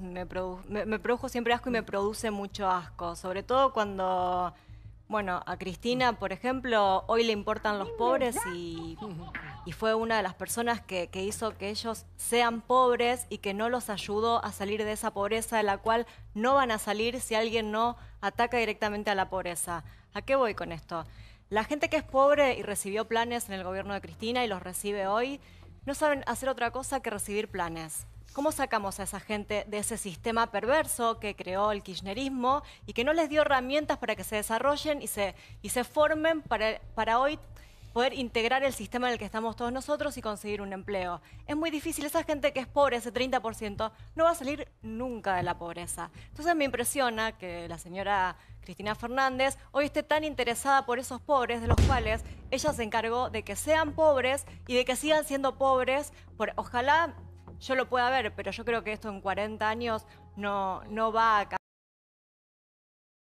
Me, produjo siempre asco y me produce mucho asco, sobre todo cuando, bueno, a Cristina, por ejemplo, hoy le importan los pobres y, fue una de las personas que, hizo que ellos sean pobres y que no los ayudó a salir de esa pobreza de la cual no van a salir si alguien no ataca directamente a la pobreza. ¿A qué voy con esto? La gente que es pobre y recibió planes en el gobierno de Cristina y los recibe hoy, no saben hacer otra cosa que recibir planes. ¿Cómo sacamos a esa gente de ese sistema perverso que creó el kirchnerismo y que no les dio herramientas para que se desarrollen y se, y se formen para, para hoy poder integrar el sistema en el que estamos todos nosotros y conseguir un empleo? Es muy difícil, esa gente que es pobre, ese 30%, no va a salir nunca de la pobreza. Entonces me impresiona que la señora Cristina Fernández hoy esté tan interesada por esos pobres de los cuales ella se encargó de que sean pobres y de que sigan siendo pobres, por, ojalá yo lo puedo ver, pero yo creo que esto en 40 años no, no va a cambiar.